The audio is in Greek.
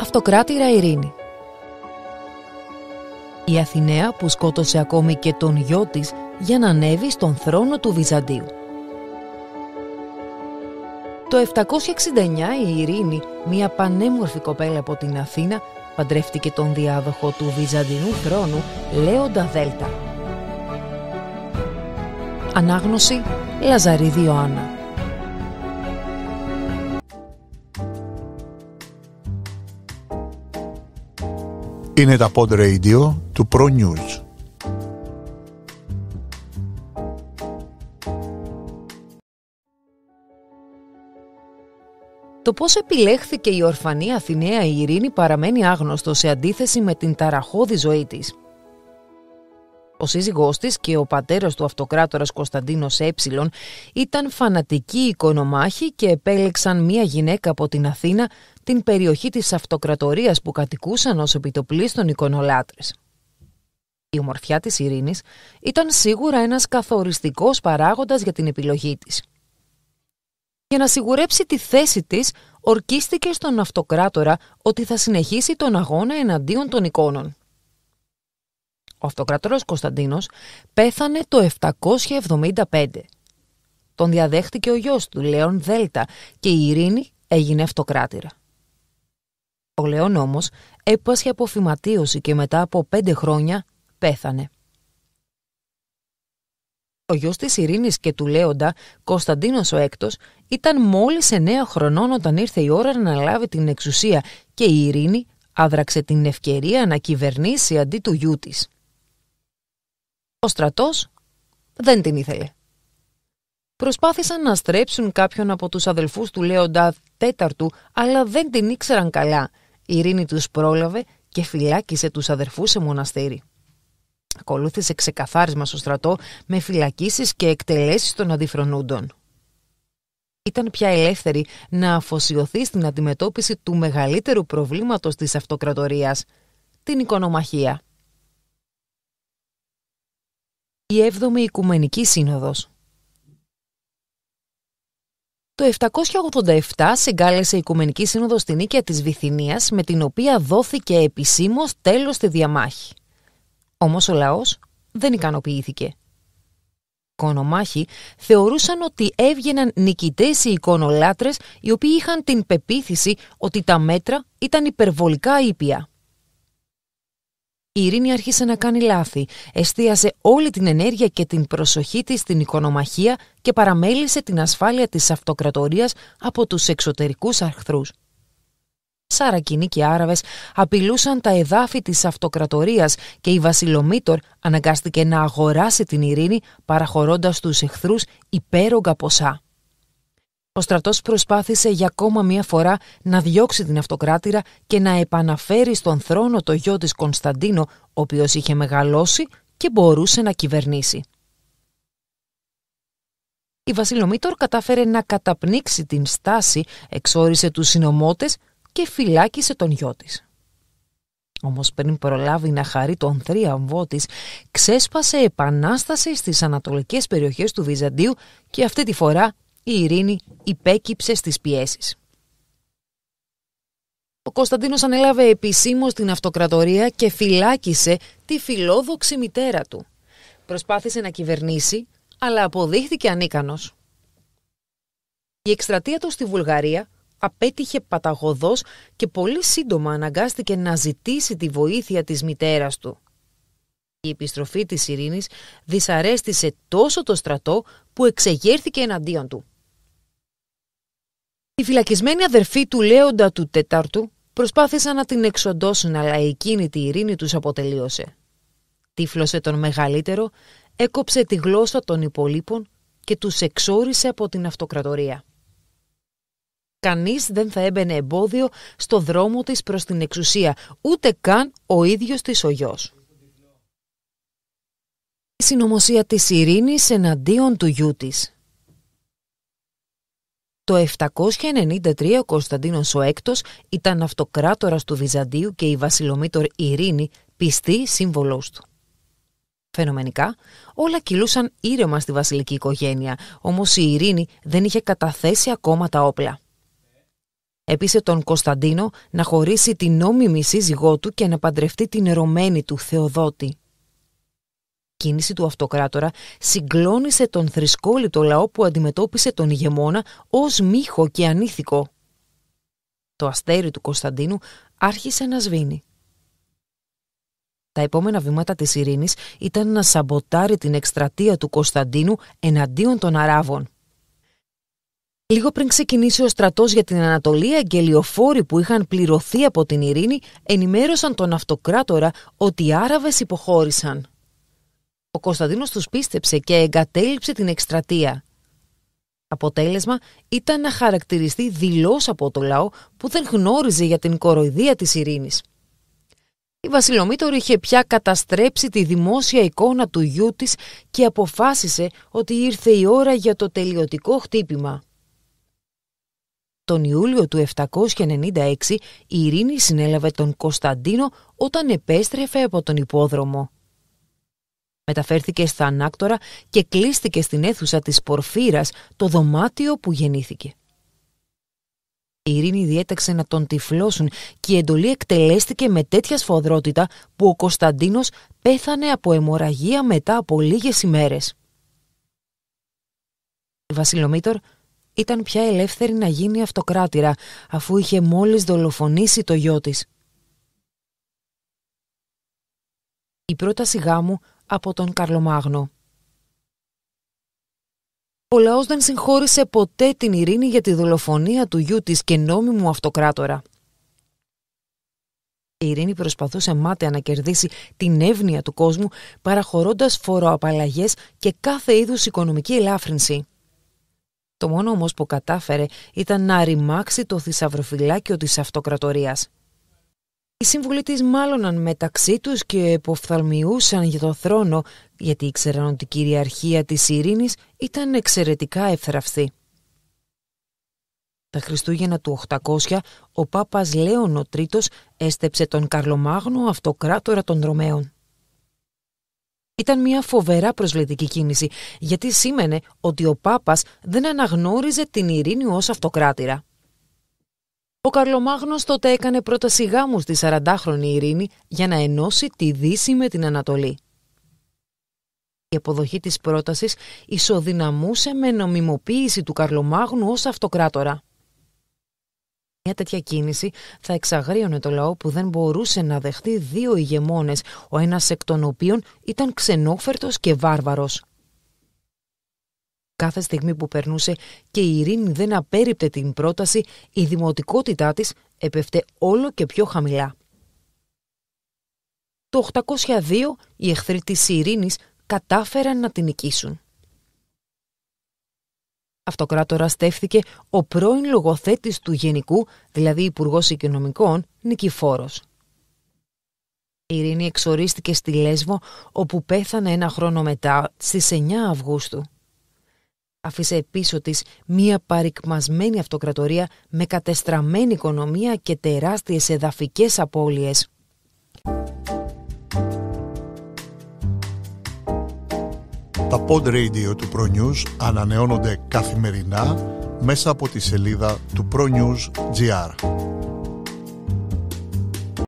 Αυτοκράτηρα Ειρήνη. Η Αθηναία που σκότωσε ακόμη και τον γιο της για να ανέβει στον θρόνο του Βυζαντίου. Το 769 η Ειρήνη, μια πανέμορφη κοπέλα από την Αθήνα, παντρεύτηκε τον διάδοχο του Βυζαντινού θρόνου Λέοντα Δέλτα. Ανάγνωση Λαζαρίδη Ιωάννα. Είναι τα Pod Radio του Pro News. Το πώς επιλέχθηκε η ορφανή Αθηναία η Ειρήνη παραμένει άγνωστο σε αντίθεση με την ταραχώδη ζωή της. Ο σύζυγός της και ο πατέρας του αυτοκράτορας Κωνσταντίνος Ε ήταν φανατικοί οικονομάχοι και επέλεξαν μία γυναίκα από την Αθήνα την περιοχή της αυτοκρατορίας που κατοικούσαν ως των εικονολάτρες. Η ομορφιά της ειρήνης ήταν σίγουρα ένας καθοριστικός παράγοντας για την επιλογή της. Για να σιγουρέψει τη θέση της, ορκίστηκε στον αυτοκράτορα ότι θα συνεχίσει τον αγώνα εναντίον των εικόνων ο αυτοκρατόρας Κωνσταντίνος πέθανε το 775. Τον διαδέχτηκε ο γιος του, Λέων Δέλτα, και η Ειρήνη έγινε αυτοκράτηρα. Ο Λέων όμως έπασχε από και μετά από πέντε χρόνια πέθανε. Ο γιος της Ειρήνης και του Λέοντα, Κωνσταντίνος ο Έκτος, ήταν μόλις εννέα χρονών όταν ήρθε η ώρα να λάβει την εξουσία και η Ειρήνη άδραξε την ευκαιρία να κυβερνήσει αντί του γιού της. Ο στρατός δεν την ήθελε. Προσπάθησαν να στρέψουν κάποιον από τους αδελφούς του Λέοντα τέταρτου, αλλά δεν την ήξεραν καλά. Η Ειρήνη τους πρόλαβε και φυλάκισε τους αδερφούς σε μοναστήρι. Ακολούθησε ξεκαθάρισμα στο στρατό με φυλακίσεις και εκτελέσεις των αντιφρονούντων. Ήταν πια ελεύθερη να αφοσιωθεί στην αντιμετώπιση του μεγαλύτερου προβλήματος της αυτοκρατορίας, την οικονομαχία η 7η Οικουμενική Σύνοδος. Το 787 συγκάλεσε η Οικουμενική Σύνοδος στην οίκαια της Βυθινίας με την οποία δόθηκε επισήμως τέλος στη διαμάχη. Όμως ο λαός δεν ικανοποιήθηκε. Οικονομάχοι θεωρούσαν ότι έβγαιναν νικητές οι εικονολάτρες οι οποίοι είχαν την πεποίθηση ότι τα μέτρα ήταν υπερβολικά ήπια η Ειρήνη άρχισε να κάνει λάθη. Εστίασε όλη την ενέργεια και την προσοχή της στην οικονομαχία και παραμέλησε την ασφάλεια της αυτοκρατορίας από τους εξωτερικούς αρχθρούς. Σαρακινοί και Άραβες απειλούσαν τα εδάφη της αυτοκρατορίας και η Βασιλομήτορ αναγκάστηκε να αγοράσει την ειρήνη παραχωρώντας τους εχθρούς υπέρογκα ποσά. Ο στρατός προσπάθησε για ακόμα μία φορά να διώξει την αυτοκράτηρα και να επαναφέρει στον θρόνο το γιο της Κωνσταντίνο, ο οποίος είχε μεγαλώσει και μπορούσε να κυβερνήσει. Η Βασιλομήτωρ κατάφερε να καταπνίξει την στάση, εξόρισε τους συνομότες και φυλάκισε τον γιο της. Όμως πριν προλάβει να χαρεί τον θρίαμβό της, ξέσπασε επανάσταση στις ανατολικές περιοχές του Βυζαντίου και αυτή τη φορά η ειρήνη υπέκυψε στις πιέσεις. Ο Κωνσταντίνος ανέλαβε επισήμως την αυτοκρατορία και φυλάκισε τη φιλόδοξη μητέρα του. Προσπάθησε να κυβερνήσει, αλλά αποδείχθηκε ανίκανος. Η εκστρατεία του στη Βουλγαρία απέτυχε παταγωδός και πολύ σύντομα αναγκάστηκε να ζητήσει τη βοήθεια της μητέρας του. Η επιστροφή της ειρήνης δυσαρέστησε τόσο το στρατό που εξεγέρθηκε εναντίον του. Η φυλακισμένη αδερφή του Λέοντα του Τέταρτου προσπάθησαν να την εξοντώσουν, αλλά εκείνη τη ειρήνη τους αποτελείωσε. Τύφλωσε τον μεγαλύτερο, έκοψε τη γλώσσα των υπολείπων και τους εξόρισε από την αυτοκρατορία. Κανείς δεν θα έμπαινε εμπόδιο στο δρόμο της προς την εξουσία, ούτε καν ο ίδιος της ο γιος. Η συνωμοσία της ειρήνης εναντίον του γιού της το 793 ο Κωνσταντίνος ο Έκτος ήταν αυτοκράτορας του Βυζαντίου και η βασιλομήτωρ Ειρήνη πιστή σύμβολός του. Φαινομενικά, όλα κυλούσαν ήρεμα στη βασιλική οικογένεια, όμως η Ειρήνη δεν είχε καταθέσει ακόμα τα όπλα. Έπεισε τον Κωνσταντίνο να χωρίσει την νόμιμη σύζυγό του και να παντρευτεί την ερωμένη του Θεοδότη κίνηση του αυτοκράτορα συγκλώνησε τον θρησκόλητο λαό που αντιμετώπισε τον ηγεμόνα ως μύχο και ανήθικο. Το αστέρι του Κωνσταντίνου άρχισε να σβήνει. Τα επόμενα βήματα της ειρήνης ήταν να σαμποτάρει την εκστρατεία του Κωνσταντίνου εναντίον των Αράβων. Λίγο πριν ξεκινήσει ο στρατός για την Ανατολή, αγγελιοφόροι που είχαν πληρωθεί από την ειρήνη ενημέρωσαν τον αυτοκράτορα ότι οι Άραβες υποχώρησαν. Ο Κωνσταντίνος τους πίστεψε και εγκατέλειψε την εκστρατεία. Αποτέλεσμα ήταν να χαρακτηριστεί δηλώς από το λαό που δεν γνώριζε για την κοροϊδία της ειρήνης. Η Βασιλομήτωρη είχε πια καταστρέψει τη δημόσια εικόνα του γιού της και αποφάσισε ότι ήρθε η ώρα για το τελειωτικό χτύπημα. Τον Ιούλιο του 796 η Ειρήνη συνέλαβε τον Κωνσταντίνο όταν επέστρεφε από τον υπόδρομο. Μεταφέρθηκε στα ανάκτορα και κλείστηκε στην αίθουσα της Πορφύρας το δωμάτιο που γεννήθηκε. Η Ειρήνη διέταξε να τον τυφλώσουν και η εντολή εκτελέστηκε με τέτοια σφοδρότητα που ο Κωνσταντίνος πέθανε από αιμορραγία μετά από λίγες ημέρες. Η Βασιλομήτωρ ήταν πια ελεύθερη να γίνει αυτοκράτηρα αφού είχε μόλις δολοφονήσει το γιο της. Η πρόταση γάμου από τον Καρλομάγνο. Ο λαός δεν συγχώρησε ποτέ την ειρήνη για τη δολοφονία του γιού της και νόμιμου αυτοκράτορα. Η ειρήνη προσπαθούσε μάταια να κερδίσει την εύνοια του κόσμου παραχωρώντας φοροαπαλλαγές και κάθε είδους οικονομική ελάφρυνση. Το μόνο όμως που κατάφερε ήταν να ρημάξει το θησαυροφυλάκιο της αυτοκρατορίας. Οι σύμβουλοι μάλλον μάλωναν μεταξύ τους και εποφθαλμιούσαν για το θρόνο γιατί ήξεραν ότι η κυριαρχία της ειρήνης ήταν εξαιρετικά ευθραυστή. Τα Χριστούγεννα του 800 ο Πάπας Λέων ο Τρίτος έστεψε τον Καρλομάγνο αυτοκράτορα των Ρωμαίων. Ήταν μια φοβερά προσβλητική κίνηση γιατί σήμαινε ότι ο Πάπας δεν αναγνώριζε την ειρήνη ως αυτοκράτηρα. Ο Καρλομάγνος τότε έκανε πρόταση γάμου στη 40χρονη Ειρήνη για να ενώσει τη Δύση με την Ανατολή. Η αποδοχή της πρότασης ισοδυναμούσε με νομιμοποίηση του Καρλομάγνου ως αυτοκράτορα. Μια τέτοια κίνηση θα εξαγρίωνε το λαό που δεν μπορούσε να δεχτεί δύο ηγεμόνες, ο ένας εκ των οποίων ήταν ξενόφερτος και βάρβαρος. Κάθε στιγμή που περνούσε και η Ειρήνη δεν απέριπτε την πρόταση, η δημοτικότητά της επέφτε όλο και πιο χαμηλά. Το 802 οι εχθροί της Ειρήνης κατάφεραν να την νικήσουν. Αυτοκράτορα στέφθηκε ο πρώην λογοθέτης του Γενικού, δηλαδή υπουργός Οικονομικών, Νικηφόρος. Η Ειρήνη εξορίστηκε στη Λέσβο, όπου πέθανε ένα χρόνο μετά, στις 9 Αυγούστου αφήσε πίσω της μία παρικμασμένη αυτοκρατορία με κατεστραμμένη οικονομία και τεράστιες εδαφικές απώλειες. Τα pod radio του ProNews ανανεώνονται καθημερινά μέσα από τη σελίδα του ProNews.gr.